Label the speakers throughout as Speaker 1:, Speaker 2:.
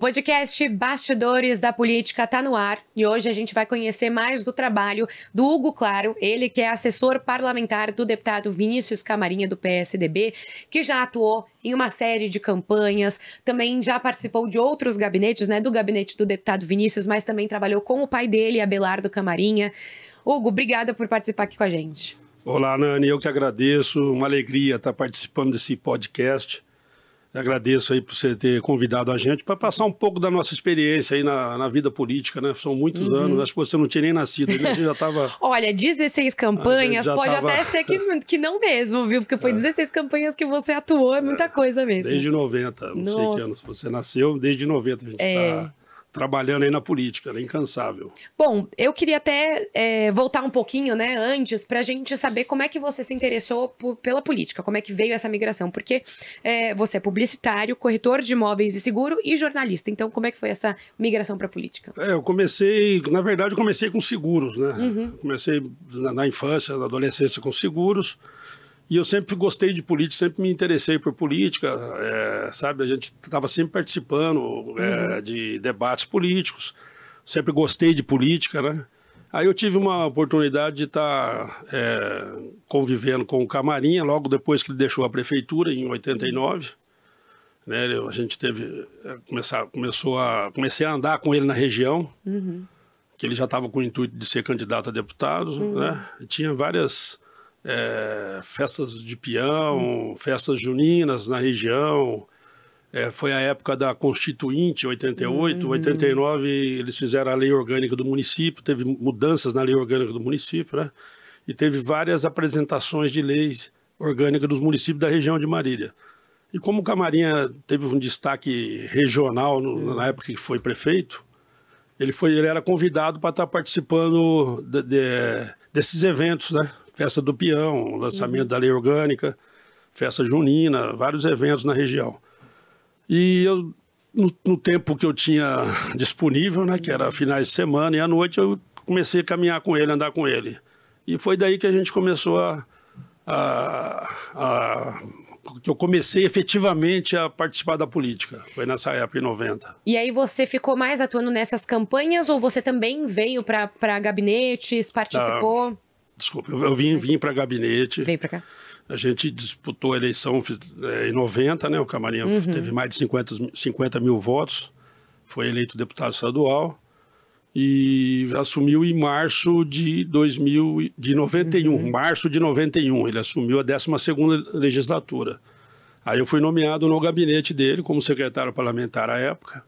Speaker 1: podcast Bastidores da Política está no ar e hoje a gente vai conhecer mais do trabalho do Hugo Claro, ele que é assessor parlamentar do deputado Vinícius Camarinha do PSDB, que já atuou em uma série de campanhas, também já participou de outros gabinetes, né, do gabinete do deputado Vinícius, mas também trabalhou com o pai dele, Abelardo Camarinha. Hugo, obrigada por participar aqui com a gente.
Speaker 2: Olá, Nani, eu que agradeço, uma alegria estar participando desse podcast Agradeço aí por você ter convidado a gente para passar um pouco da nossa experiência aí na, na vida política, né? São muitos uhum. anos, acho que você não tinha nem nascido, né? a gente já estava...
Speaker 1: Olha, 16 campanhas, pode tava... até ser que, que não mesmo, viu? Porque foi é. 16 campanhas que você atuou, é muita é. coisa mesmo. Desde
Speaker 2: 90, não nossa. sei que anos você nasceu, desde 90 a gente está... É. Tá trabalhando aí na política, né? incansável.
Speaker 1: Bom, eu queria até é, voltar um pouquinho, né, antes, para a gente saber como é que você se interessou pela política, como é que veio essa migração, porque é, você é publicitário, corretor de imóveis e seguro e jornalista, então como é que foi essa migração para a política?
Speaker 2: É, eu comecei, na verdade, comecei com seguros, né? Uhum. Comecei na, na infância, na adolescência com seguros. E eu sempre gostei de política, sempre me interessei por política, é, sabe? A gente estava sempre participando é, uhum. é, de debates políticos, sempre gostei de política, né? Aí eu tive uma oportunidade de estar tá, é, convivendo com o Camarinha, logo depois que ele deixou a prefeitura, em 89. Né, a gente teve é, começar, começou a comecei a andar com ele na região, uhum. que ele já estava com o intuito de ser candidato a deputado, uhum. né? tinha várias é, festas de peão, hum. festas juninas na região. É, foi a época da Constituinte, 88, uhum. 89 eles fizeram a lei orgânica do município, teve mudanças na lei orgânica do município, né? E teve várias apresentações de leis orgânicas dos municípios da região de Marília. E como Camarinha teve um destaque regional no, uhum. na época que foi prefeito, ele foi, ele era convidado para estar tá participando de, de, desses eventos, né? festa do peão, lançamento uhum. da lei orgânica, festa junina, vários eventos na região. E eu, no, no, tempo que eu tinha disponível, né, que era uhum. finais de semana e à noite, eu comecei a caminhar com ele, andar com ele. E foi daí que a gente começou a, a, a que eu comecei efetivamente a participar da política. Foi nessa época, em 90.
Speaker 1: E aí você ficou mais atuando nessas campanhas ou você também veio para gabinetes, participou?
Speaker 2: Ah, Desculpa, eu, eu vim, vim para gabinete. Veio para cá. A gente disputou a eleição é, em 90, né? O Camarinha uhum. teve mais de 50, 50 mil votos, foi eleito deputado estadual e assumiu em março de 2000, de 91, uhum. março de 91, ele assumiu a 12ª legislatura. Aí eu fui nomeado no gabinete dele como secretário parlamentar à época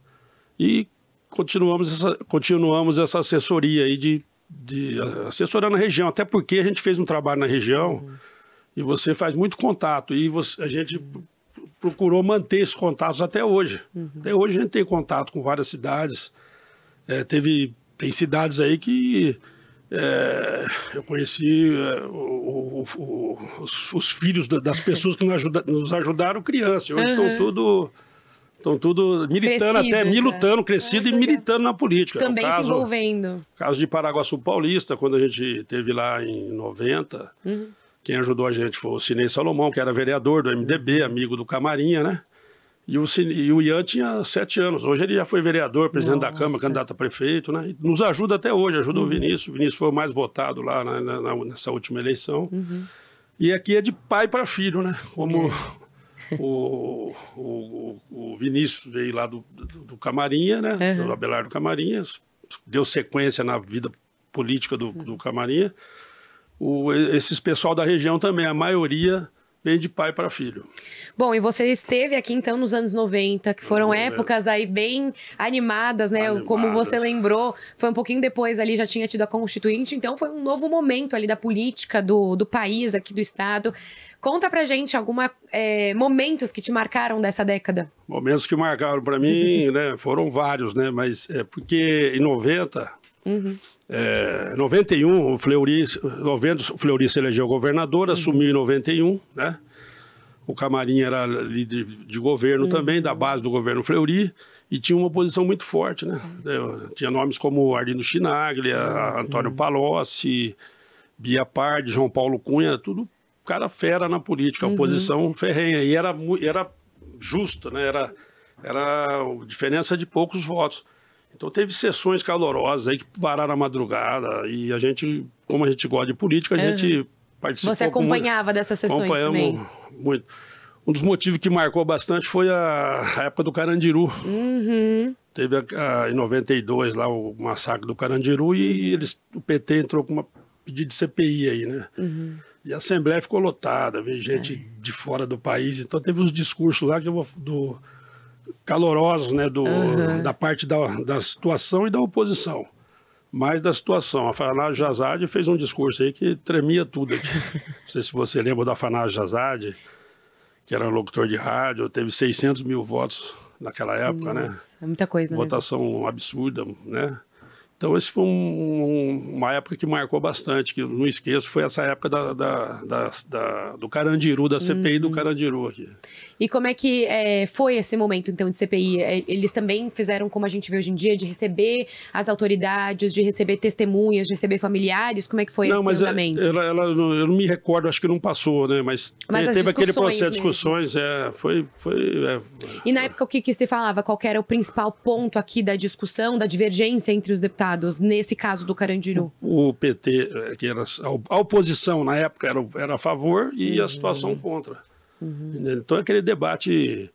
Speaker 2: e continuamos essa, continuamos essa assessoria aí de de assessorando a região, até porque a gente fez um trabalho na região uhum. e você faz muito contato e você, a gente procurou manter esses contatos até hoje. Uhum. Até hoje a gente tem contato com várias cidades. É, teve tem cidades aí que é, eu conheci é, o, o, o, os, os, filhos das pessoas que nos, ajuda, nos ajudaram criança. Hoje uhum. estão tudo Estão tudo militando, até me lutando, crescido ah, e militando na política. É Também caso, se
Speaker 1: envolvendo.
Speaker 2: Caso de Paraguaçu Paulista, quando a gente teve lá em 90, uhum. quem ajudou a gente foi o Sinei Salomão, que era vereador do MDB, amigo do Camarinha, né? E o, Cine, e o Ian tinha sete anos. Hoje ele já foi vereador, presidente Nossa. da Câmara, candidato a prefeito, né? E nos ajuda até hoje, ajuda uhum. o Vinícius. O Vinícius foi o mais votado lá na, na, nessa última eleição. Uhum. E aqui é de pai para filho, né? Como é o, o, o, Vinícius veio lá do, do, do Camarinha, né? Uhum. Do Abelardo Camarinha, deu sequência na vida política do, do Camarinha. O, esses pessoal da região também, a maioria vem de pai para filho.
Speaker 1: Bom, e você esteve aqui então nos anos 90, que foram épocas aí bem animadas, né? Animadas. Como você lembrou, foi um pouquinho depois ali, já tinha tido a Constituinte, então foi um novo momento ali da política do, do país, aqui do Estado. Conta pra gente alguns é, momentos que te marcaram dessa década.
Speaker 2: Momentos que marcaram para mim, né? Foram vários, né? Mas é porque em 90, uhum. É, 91, o Fleury, 90, o Fleury se elegeu governador, uhum. assumiu em 91, né? O Camarim era líder de governo uhum. também, da base do governo Fleury, e tinha uma oposição muito forte, né? Uhum. Tinha nomes como Arlindo Chinaglia, uhum. Antônio uhum. Palocci, Bia Pardi, João Paulo Cunha, tudo cara fera na política, uhum. oposição ferrenha. E era, era justo, né? Era, era diferença de poucos votos. Então teve sessões calorosas aí que vararam a madrugada e a gente, como a gente gosta de política, a uhum. gente participou. Você acompanhava
Speaker 1: muito, dessas sessões também?
Speaker 2: muito. Um dos motivos que marcou bastante foi a, a época do Carandiru.
Speaker 1: Uhum.
Speaker 2: Teve a, a, em 92 lá o massacre do Carandiru e eles, o PT entrou com uma pedido de CPI aí, né? Uhum. E a Assembleia ficou lotada, veio gente é. de fora do país. Então teve uns discursos lá que eu vou, do calorosos né, do, uhum. da parte da, da situação e da oposição. Mais da situação. A Fanás Jazade fez um discurso aí que tremia tudo aqui. Não sei se você lembra da Fanás Jazade, que era um locutor de rádio, teve 600 mil votos naquela época, né? Nossa, né?
Speaker 1: É muita coisa. Né? Votação
Speaker 2: mesmo. absurda, né? Então, esse foi um, um, uma época que marcou bastante, que não esqueço, foi essa época da, da, da, da do Carandiru, da CPI uhum. do Carandiru aqui.
Speaker 1: E como é que é, foi esse momento, então, de CPI? É, eles também fizeram como a gente vê hoje em dia, de receber as autoridades, de receber testemunhas, de receber familiares? Como é que foi não, esse mas é, andamento? Ela,
Speaker 2: ela, eu não me recordo, acho que não passou, né? Mas, mas teve aquele processo de discussões, é, foi... foi é,
Speaker 1: e na foi. época, o que, que se falava? Qual era o principal ponto aqui da discussão, da divergência entre os deputados? deputados, nesse caso do Carandiru?
Speaker 2: O, PT, eh, que era a oposição na época era, era a favor e uhum. a situação contra. Uhum. Então aquele debate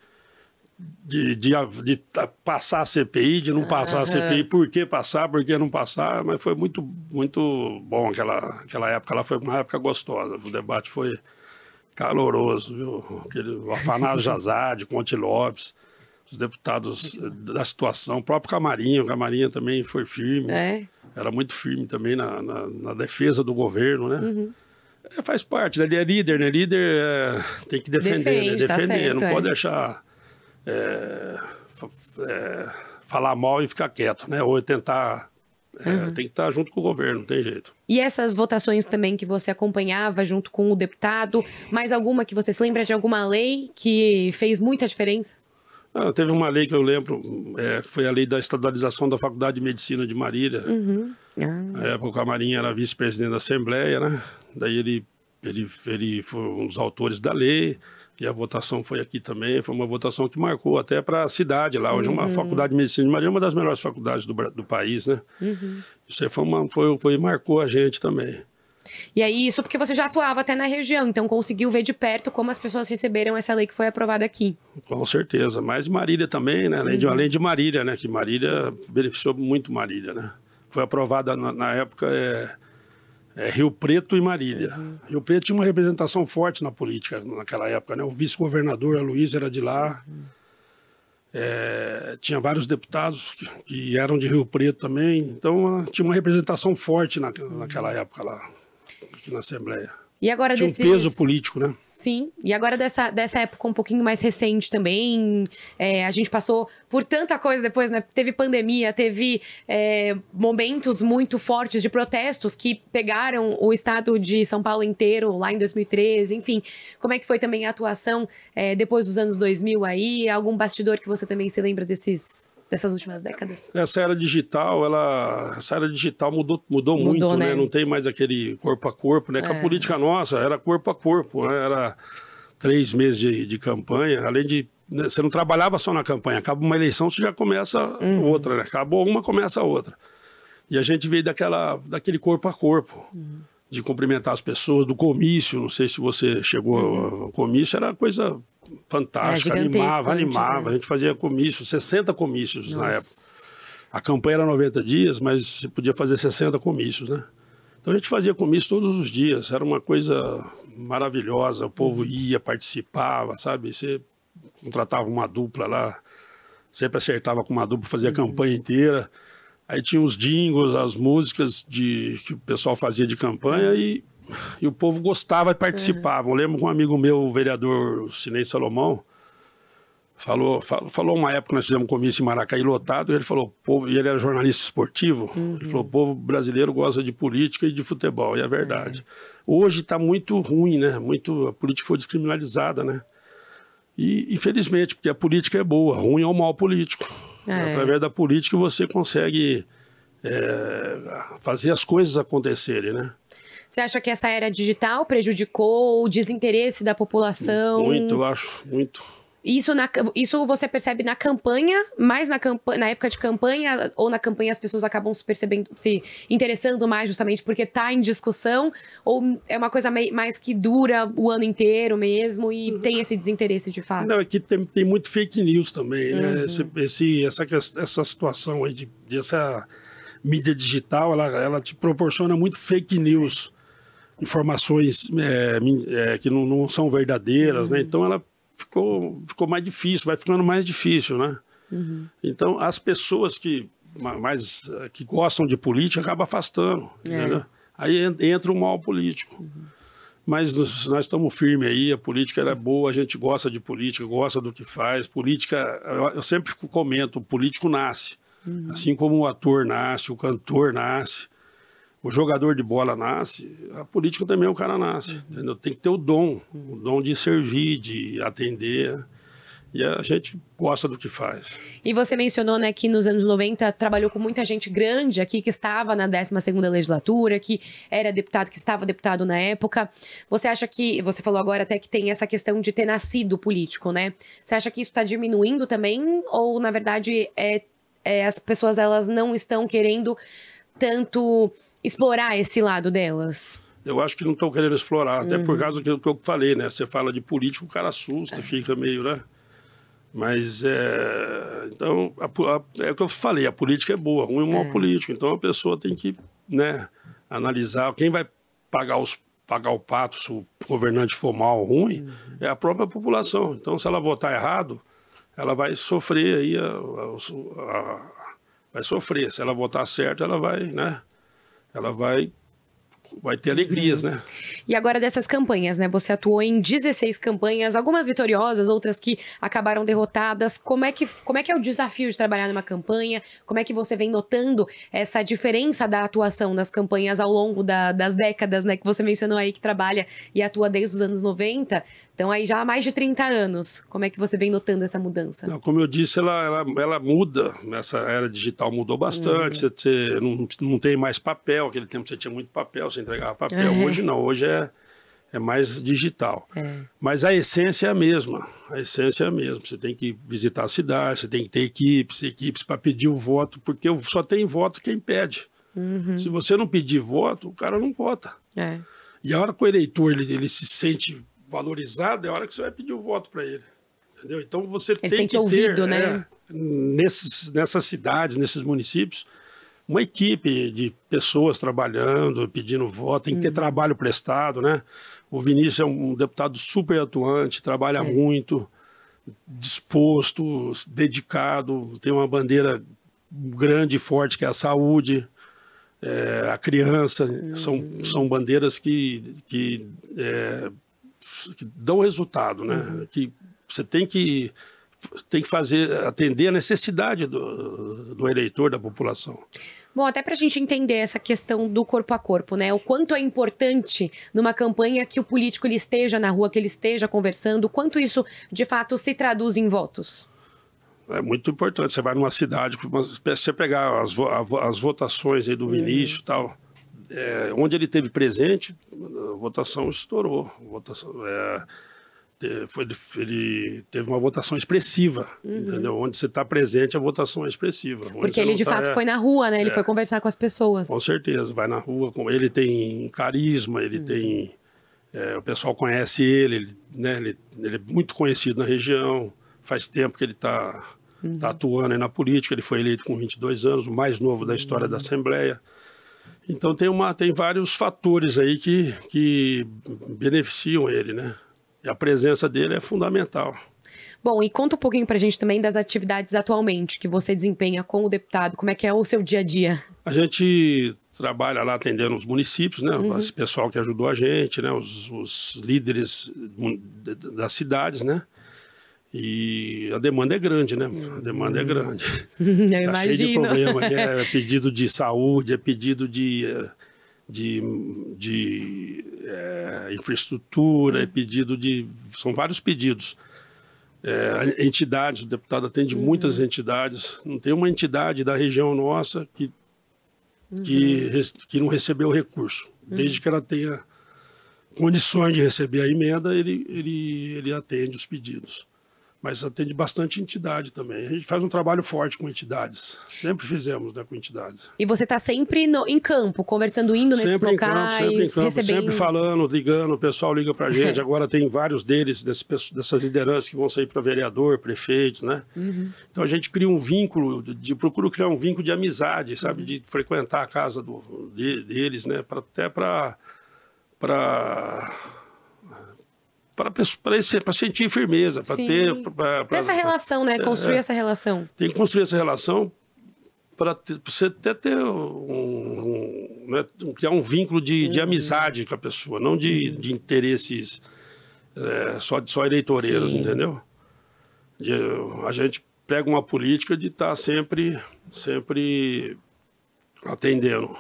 Speaker 2: de, de, de, passar a CPI, de não uhum. passar a CPI, por que passar, por que não passar, mas foi muito, muito bom aquela, aquela época, ela foi uma época gostosa, o debate foi caloroso, viu? Aquele, o Afanado Jazade, Conte Lopes, os deputados eh, da situação, o próprio Camarinha, o Camarinha também foi firme, é. era muito firme também na, na, na defesa do governo, né? Uhum. É, faz parte, né? ele é líder, né? Líder é, tem que defender, né? Defende, né? defender, tá certo, não é. pode deixar é, é, falar mal e ficar quieto, né? Ou tentar é, uhum. Tem que estar junto com o governo, não tem jeito.
Speaker 1: E essas votações também que você acompanhava junto com o deputado, mais alguma que você se lembra de alguma lei que fez muita diferença?
Speaker 2: Ah, teve uma lei que eu lembro, é, foi a lei da estadualização da Faculdade de Medicina de Marília.
Speaker 1: Uhum. Ah.
Speaker 2: Na época o Camarim era vice-presidente da Assembleia, né? Daí ele, ele, ele foi um dos autores da lei, e a votação foi aqui também. Foi uma votação que marcou até para a cidade lá. Hoje, uhum. uma faculdade de medicina de Marília é uma das melhores faculdades do, do país, né? Uhum. Isso aí foi uma, foi, foi, marcou a gente também.
Speaker 1: E aí, isso porque você já atuava até na região, então conseguiu ver de perto como as pessoas receberam essa lei que foi aprovada aqui.
Speaker 2: Com certeza. Mas Marília também, né? Além uhum. de, além de Marília, né? Que Marília Sim. beneficiou muito Marília, né? Foi aprovada na, na época é, é, Rio Preto e Marília. Uhum. Rio Preto tinha uma representação forte na política naquela época, né? O vice-governador Luiz era de lá. Uhum. É, tinha vários deputados que, que, eram de Rio Preto também, então tinha uma representação forte na, naquela uhum. época lá na Assembleia.
Speaker 1: E agora Tinha desses... um peso
Speaker 2: político, né?
Speaker 1: Sim. E agora dessa, dessa época um pouquinho mais recente também, é, a gente passou por tanta coisa depois, né? Teve pandemia, teve é, momentos muito fortes de protestos que pegaram o estado de São Paulo inteiro lá em 2013. Enfim, como é que foi também a atuação é, depois dos anos 2000 aí? Algum bastidor que você também se lembra desses dessas últimas décadas.
Speaker 2: É, essa era digital, ela, essa era digital mudou, mudou, mudou muito, né? né? Não tem mais aquele corpo a corpo, né? É. Que a é. política nossa era corpo a corpo, né? Era três meses de, de campanha, além de né? você não trabalhava só na campanha, acaba uma eleição, você já começa uhum. outra, né? Acabou uma, começa outra. E a gente veio daquela, daquele corpo a corpo. Uhum de cumprimentar as pessoas, do comício, não sei se você chegou ao comício, era coisa fantástica, animava, animava, né? a gente fazia comício, 60 comícios Nossa. na época. A campanha era 90 dias, mas se podia fazer 60 comícios, né? Então a gente fazia comício todos os dias, era uma coisa maravilhosa, o povo uhum. ia, participava, sabe? Você contratava uma dupla lá, sempre acertava com uma dupla, fazia a uhum. campanha inteira. Aí tinha os jingles, as músicas de, que o pessoal fazia de campanha e, e o povo gostava e uhum. participava. Uhum. Eu lembro que um amigo meu, o vereador Sinei Salomão, falou, falou, falou uma época que nós fizemos um comício em Maracaí lotado, e ele falou, povo, e ele era jornalista esportivo, uhum. ele falou, o povo brasileiro gosta de política e de futebol, e é verdade. Uhum. Hoje está muito ruim, né? Muito, a política foi descriminalizada, né? E, infelizmente, porque a política é boa, ruim é o mal político. É. Através da política você consegue é, fazer as coisas acontecerem, né?
Speaker 1: Você acha que essa era digital prejudicou o desinteresse da população? Muito, eu acho, muito. Isso, na, isso você percebe na campanha, mais na, campanha, na época de campanha, ou na campanha as pessoas acabam se percebendo, se interessando mais justamente porque está em discussão, ou é uma coisa mais que dura o ano inteiro mesmo e uhum. tem esse desinteresse de fato?
Speaker 2: Não, aqui é tem, tem muito fake news também, né? uhum. né? Esse, esse, essa, essa situação aí de, dessa mídia digital, ela, ela te proporciona muito fake news, informações é, é, que não, não, são verdadeiras, né? uhum. né? Então ela ficou, ficou mais difícil, vai ficando mais difícil, né? Uhum. Então, as pessoas que, mais, eh, que gostam de política acabam afastando. É. Aí entra o mal político. Uhum. Mas nós, estamos firmes aí, a política é boa, a gente gosta de política, gosta do que faz. Política, eu, eu sempre comento, o político nasce. Uhum. Assim como o ator nasce, o cantor nasce, o jogador de bola nasce, a política também o é cara nasce. Uhum. Entendeu? Tem que ter o dom, o uhum. dom de servir, de atender. E a gente gosta do que faz.
Speaker 1: E você mencionou né, que nos anos 90 trabalhou com muita gente grande aqui que estava na 12ª legislatura, que era deputado, que estava deputado na época. Você acha que, você falou agora até que tem essa questão de ter nascido político, né? Você acha que isso está diminuindo também? Ou, na verdade, é, é, as pessoas elas não estão querendo tanto explorar esse lado delas?
Speaker 2: Eu acho que não estão querendo explorar, uhum. até por uhum. causa do que eu falei, né? Você fala de político, o cara assusta, é. fica meio, né? Mas é. Então, a, a, é o que eu falei, a política é boa, ruim é mau é. político Então a pessoa tem que, né, analisar quem vai pagar os pagar o pato se o governante for mal ou ruim, uhum. é a própria população. Então, se ela votar errado, ela vai sofrer aí a, a vai sofrer. Se ela votar certo, ela vai, né? Ela vai vai ter alegrias, né?
Speaker 1: E agora dessas campanhas, né? Você atuou em 16 campanhas, algumas vitoriosas, outras que acabaram derrotadas. Como é que, como é, que é o desafio de trabalhar numa campanha? Como é que você vem notando essa diferença da atuação das campanhas ao longo da, das décadas, né? Que você mencionou aí que trabalha e atua desde os anos 90. Então, aí já há mais de 30 anos. Como é que você vem notando essa mudança? Não,
Speaker 2: como eu disse, ela, ela, ela, muda. Essa era digital mudou bastante. Hum. Você, você não, não tem mais papel. Aquele tempo você tinha muito papel você entregava papel. Uhum. Hoje não, hoje é, é mais digital. É. Mas a essência é a mesma. A essência é a mesma. Você tem que visitar a cidade, você tem que ter equipes, equipes para pedir o voto, porque só tem voto quem pede. Uhum. Se você não pedir voto, o cara não vota. É. E a hora que o eleitor ele, ele se sente valorizado, é a hora que você vai pedir o voto para ele. Entendeu? Então você ele tem que ouvido, ter, né? É, nessas cidades, nesses municípios, uma equipe de pessoas trabalhando, pedindo voto, tem que ter uhum. trabalho prestado, né? O Vinícius é um deputado super atuante, trabalha é. muito, disposto, dedicado, tem uma bandeira grande e forte que é a saúde, é, a criança, uhum. são, são bandeiras que, que, é, que dão resultado, né? Uhum. Que você tem que tem que fazer atender a necessidade do, do eleitor, da população.
Speaker 1: Bom, até para a gente entender essa questão do corpo a corpo, né? O quanto é importante numa campanha que o político ele esteja na rua, que ele esteja conversando, quanto isso de fato se traduz em votos?
Speaker 2: É muito importante. Você vai numa cidade, você pegar as, as votações aí do uhum. Vinícius e uhum. tal, é, onde ele teve presente, a votação estourou. A votação, é foi, ele teve uma votação expressiva, uhum. entendeu? Onde você está presente, a votação é expressiva. Porque ele de tá, fato é... foi na rua, né? Ele é. foi
Speaker 1: conversar com as pessoas. Com
Speaker 2: certeza, vai na rua. Com... Ele tem carisma, ele uhum. tem. É, o pessoal conhece ele, ele, né? ele, ele é muito conhecido na região. Faz tempo que ele está uhum. tá atuando na política. Ele foi eleito com 22 anos, o mais novo da história da Assembleia. Então tem, uma, tem vários fatores aí que, que beneficiam ele, né? a presença dele é fundamental.
Speaker 1: Bom, e conta um pouquinho para a gente também das atividades atualmente que você desempenha com o deputado. Como é que é o seu dia a dia?
Speaker 2: A gente trabalha lá atendendo os municípios, né? Uhum. Esse pessoal que ajudou a gente, né? Os, os líderes das cidades, né? E a demanda é grande, né? A demanda é uhum. grande.
Speaker 1: Eu tá imagino. cheio de problema. É,
Speaker 2: é pedido de saúde, é pedido de, de, de é, infraestrutura, é pedido de. São vários pedidos. É, entidades, o deputado atende uhum. muitas entidades. Não tem uma entidade da região nossa que, uhum. que, que, não recebeu recurso. Uhum. Desde que ela tenha condições de receber a emenda, ele, ele, ele atende os pedidos mas atende bastante entidade também. A gente faz um trabalho forte com entidades, sempre fizemos né, com entidades.
Speaker 1: E você está sempre no, em campo, conversando, indo sempre nesses locais, campo, sempre em campo, recebendo... sempre
Speaker 2: falando, ligando, o pessoal liga para a gente. Agora tem vários deles, dessas, dessas lideranças que vão sair para vereador, prefeito, né? Uhum. Então a gente cria um vínculo, de, de procuro criar um vínculo de amizade, sabe? Uhum. De frequentar a casa do, de, deles, né? Pra, até para para para sentir firmeza, para ter. Pra, pra, essa relação, né? É, construir é, essa relação. Tem que construir essa relação para você até ter um, um né, criar um vínculo de, uhum. de, amizade com a pessoa, não de, uhum. de interesses é, só, só eleitoreiros, entendeu? De, a gente pega uma política de estar tá sempre, sempre Atenderam.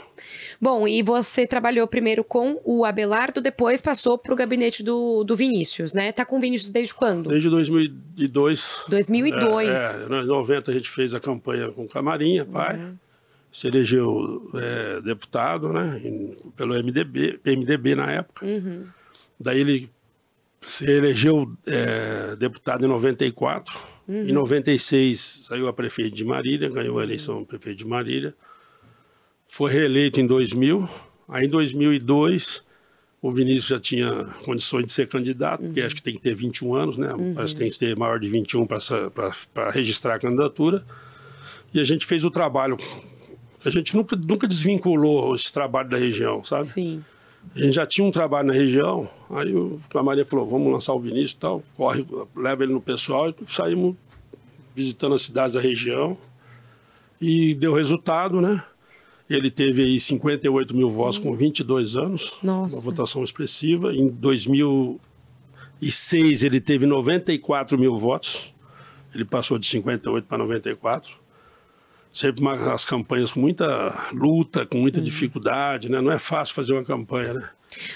Speaker 1: Bom, e você trabalhou primeiro com o Abelardo, depois passou para o gabinete do, do Vinícius, né? está com o Vinícius desde quando? Desde
Speaker 2: 2002. 2002. É, é, em 90 a gente fez a campanha com Camarinha, é pai. Uhum. Se elegeu é, deputado, né? pelo MDB, PMDB na época. Uhum. Daí ele se elegeu é, deputado em 94. Uhum. Em 96 saiu a prefeito de Marília, ganhou a eleição uhum. prefeito de Marília. Foi reeleito em 2000. Aí em 2002 o Vinícius já tinha condições de ser candidato, uhum. porque acho que tem que ter 21 anos, né? Uhum. Parece que tem que ter maior de 21 para registrar a candidatura. E a gente fez o trabalho. A gente nunca, nunca desvinculou esse trabalho da região, sabe? Sim. A gente já tinha um trabalho na região, aí o, a Maria falou, vamos lançar o Vinícius e tal, corre, leva ele no pessoal e saímos visitando as cidades da região. E deu resultado, né? Ele teve aí 58 mil votos com 22 anos, Nossa. uma votação expressiva. Em 2006 ele teve 94 mil votos, ele passou de 58 para 94 sempre uma, as campanhas com muita luta, com muita uhum. dificuldade, né? Não é fácil fazer uma campanha, né?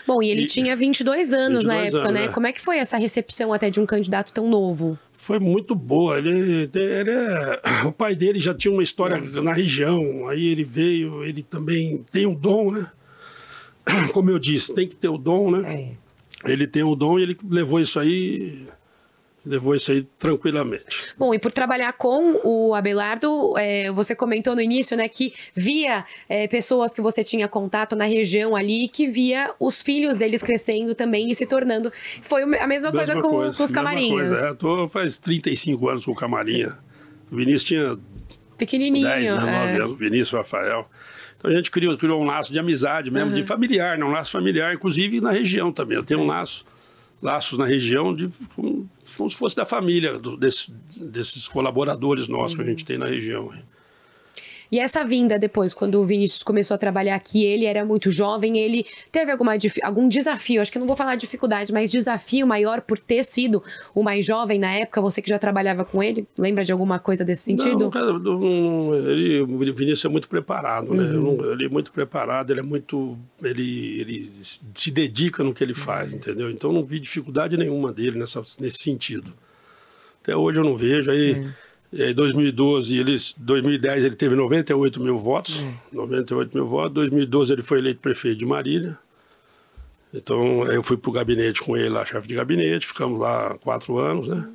Speaker 1: Bom, e ele e, tinha 22 anos 22 na época, anos, né? né? Como é que foi essa recepção até de um candidato tão novo?
Speaker 2: Foi muito boa. Ele, ele é... O pai dele já tinha uma história uhum. na região, aí ele veio, ele também tem o um dom, né? Como eu disse, tem que ter o dom, né? É. Ele tem o dom e ele levou isso aí levou isso aí tranquilamente.
Speaker 1: Bom, e por trabalhar com o Abelardo, é, você comentou no início, né, que via é, pessoas que você tinha contato na região ali, que via os filhos deles crescendo também e se tornando. Foi a mesma, mesma coisa, com, coisa, com, os camarinhos. Mesma coisa.
Speaker 2: É, tô faz 35 anos com o camarinha. O Vinícius tinha
Speaker 1: Pequenininho, 10, 19 é. anos,
Speaker 2: Vinícius, Rafael. Então a gente criou, criou um laço de amizade mesmo, uhum. de familiar, né? um laço familiar, inclusive na região também. Eu tenho um laço laços na região de, como, como se fosse da família do, desse, desses colaboradores nossos uhum. que a uhum. gente tem na região.
Speaker 1: E essa vinda depois, quando o Vinícius começou a trabalhar aqui, ele era muito jovem, ele teve alguma, algum desafio, acho que não vou falar dificuldade, mas desafio maior por ter sido o mais jovem na época, você que já trabalhava com ele, lembra de alguma coisa desse sentido? Não,
Speaker 2: cara, não, ele, o Vinícius é muito preparado, né? Uhum. Ele é muito preparado, ele é muito, ele, ele se dedica no que ele faz, uhum. entendeu? Então não vi dificuldade nenhuma dele nessa, nesse sentido. Até hoje eu não vejo, aí... Uhum é, em 2012, ele, 2010 ele teve 98 mil votos, hum. 98 mil votos. 2012 ele foi eleito prefeito de Marília. Então eu fui para o gabinete com ele lá, chefe de gabinete, ficamos lá quatro anos, né?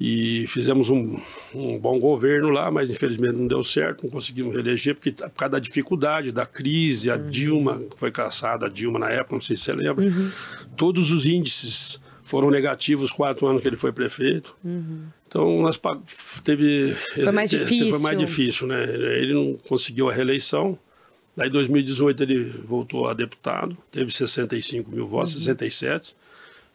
Speaker 2: E fizemos um, um bom governo lá, mas infelizmente não deu certo, não conseguimos reeleger, porque tá, por causa da dificuldade, da crise, a uhum. Dilma, foi caçada a Dilma na época, não sei se você lembra, uhum. todos os índices foram negativos quatro anos que ele foi prefeito. Uhum. Então, nós teve... Foi mais difícil. Foi mais difícil, né? Ele não conseguiu a reeleição. Daí, em 2018, ele voltou a deputado. Teve 65 mil votos, uhum. 67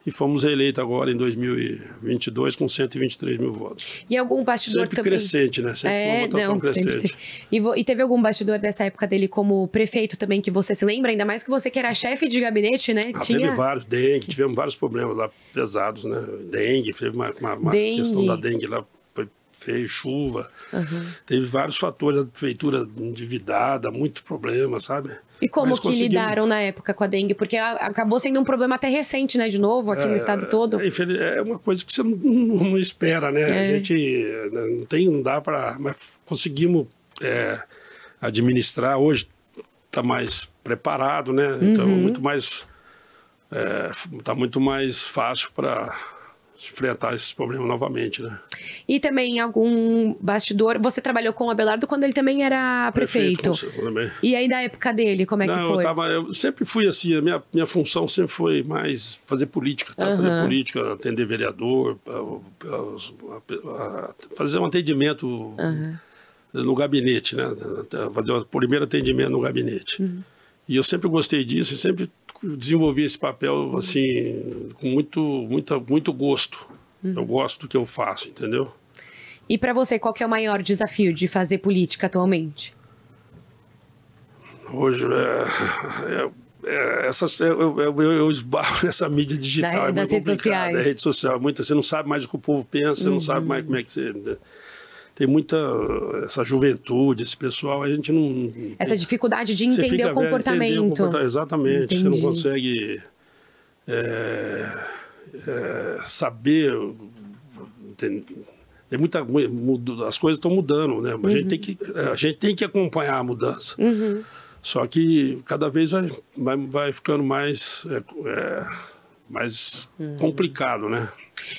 Speaker 2: e fomos reeleitos agora em 2022 com 123 mil votos.
Speaker 1: E algum bastidor sempre também... crescente,
Speaker 2: né? Sempre é, uma votação não, crescente.
Speaker 1: E, e, teve algum bastidor dessa época dele como prefeito também que você se lembra? Ainda mais que você que era chefe de gabinete, né? Ah, Tinha... Teve
Speaker 2: vários, dengue, tivemos vários problemas lá pesados, né? Dengue, teve uma, uma, uma dengue. questão da dengue lá fez chuva, uhum. teve vários fatores, a prefeitura endividada, muito problema, sabe?
Speaker 1: E como Mas que conseguimos... lidaram na época com a dengue? Porque acabou sendo um problema até recente, né, de novo, aqui é, no estado todo.
Speaker 2: É, é uma coisa que você não, não espera, né? É. A gente né, não tem, não dá para... Mas conseguimos é, administrar. Hoje está mais preparado, né? Então, uhum. muito mais... está é, muito mais fácil para enfrentar esse problema novamente, né?
Speaker 1: E também algum bastidor, você trabalhou com o Abelardo quando ele também era prefeito. prefeito também. E aí da época dele, como é Não, que foi? Eu,
Speaker 2: tava, eu sempre fui assim, a minha, minha função sempre foi mais fazer política, tá? uhum. fazer política, atender vereador, fazer um atendimento uhum. no gabinete, né? Fazer o primeiro atendimento no gabinete. Uhum. E eu sempre gostei disso, e sempre desenvolvi esse papel assim com muito, muito, muito gosto. Uhum. Eu gosto do que eu faço, entendeu?
Speaker 1: E para você, qual é o maior desafio de fazer política atualmente?
Speaker 2: Hoje é, é, é eu, eu, eu, esbarro nessa mídia digital. Da, é das redes é sociais. É rede social, é muita você não sabe mais o que o povo pensa, você não sabe uhum. mais como é que você. Né? tem muita essa juventude, esse pessoal, a gente não.
Speaker 1: Essa dificuldade de entender o, comportamento. entender o comportamento. Exatamente. Entendi. Você não
Speaker 2: consegue é, é, saber. Tem, tem muita as coisas estão mudando, né? A gente tem uhum. que a gente tem que acompanhar a mudança. Uhum. Só que cada vez vai, vai, vai ficando mais é, é mais uhum. complicado, né?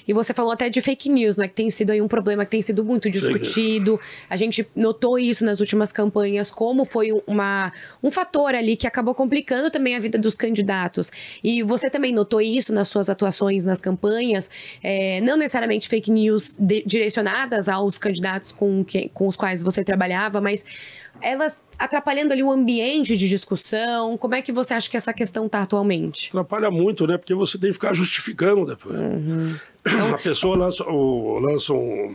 Speaker 1: E você falou até de fake news, né? Que tem sido aí um problema que tem sido muito discutido. A gente notou isso nas últimas campanhas, como foi uma, um fator ali que acabou complicando também a vida dos candidatos. E você também notou isso nas suas atuações nas campanhas, é, não necessariamente fake news de, direcionadas aos candidatos com, que, com os quais você trabalhava, mas elas atrapalhando ali o ambiente de discussão? Como é que você acha que essa questão está atualmente?
Speaker 2: Atrapalha muito, né? Porque você tem que ficar justificando depois. Uhum. Então... A pessoa lança, o, lança um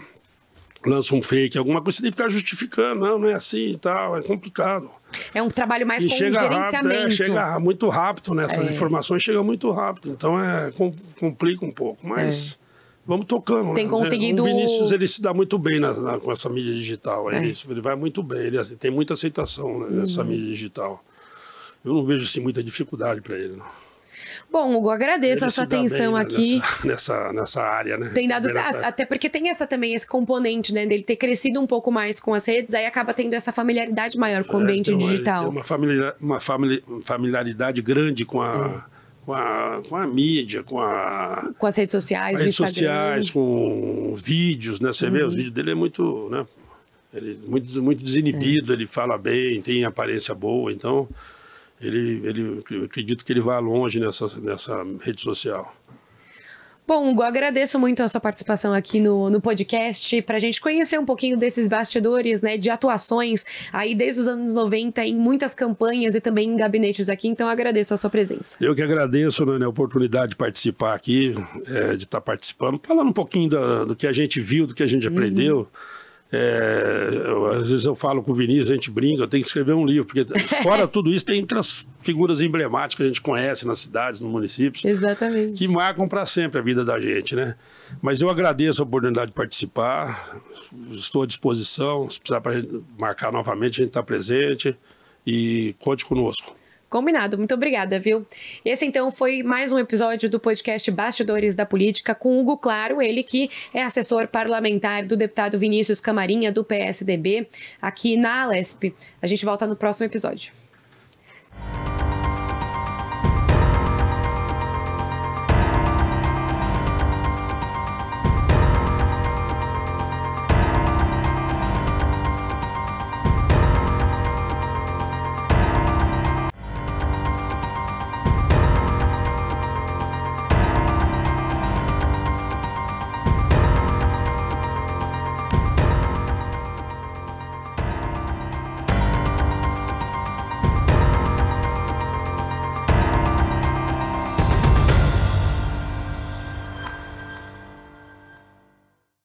Speaker 2: lança um fake, alguma coisa, você tem que ficar justificando, não, não é assim e tal, é complicado.
Speaker 1: É um trabalho mais e com chega um gerenciamento. Rápido, é, chega
Speaker 2: muito rápido, né? Essas é. informações chegam muito rápido, então é, complica um pouco, mas... É vamos tocando. Tem né? conseguido. O Vinícius ele se dá muito bem na, na, com essa mídia digital. É. Ele, ele, vai muito bem, ele assim, tem muita aceitação né, uhum. nessa uhum. mídia digital. Eu não vejo assim, muita dificuldade para ele. Não.
Speaker 1: Bom, Hugo, agradeço ele a sua atenção bem, né, aqui.
Speaker 2: Nessa, nessa, área, né? Tem dado, tá nessa... até
Speaker 1: porque tem essa também, esse componente, né? Dele ter crescido um pouco mais com as redes, aí acaba tendo essa familiaridade maior com o é, ambiente então, digital. Uma,
Speaker 2: familiar, uma familiaridade grande com a. É com a, com a mídia, com a...
Speaker 1: Com as redes sociais, redes sociais,
Speaker 2: com vídeos, né? Você uhum. vê, os vídeos dele é muito, né? Ele é muito, muito desinibido, é. ele fala bem, tem aparência boa, então ele, ele, eu acredito que ele vá longe nessa, nessa rede social.
Speaker 1: Bom, Hugo, agradeço muito a sua participação aqui no, no podcast para a gente conhecer um pouquinho desses bastidores, né, de atuações aí desde os anos 90 em muitas campanhas e também em gabinetes aqui. Então, agradeço a sua presença.
Speaker 2: Eu que agradeço, né, a oportunidade de participar aqui, é, de estar tá participando, falando um pouquinho do que a gente viu, do que a gente uhum. aprendeu. Uhum é, eu, às vezes eu falo com o Vinícius, a gente brinca, eu tenho que escrever um livro, porque fora tudo isso tem outras figuras emblemáticas que a gente conhece nas cidades, nos municípios, Exatamente. que marcam para sempre a vida da gente, né? Mas eu agradeço a oportunidade de participar, estou à disposição, se precisar para marcar novamente, a gente está presente e conte conosco.
Speaker 1: Combinado, muito obrigada, viu? Esse então foi mais um episódio do podcast Bastidores da Política com Hugo Claro, ele que é assessor parlamentar do deputado Vinícius Camarinha, do PSDB, aqui na Alesp. A gente volta no próximo episódio.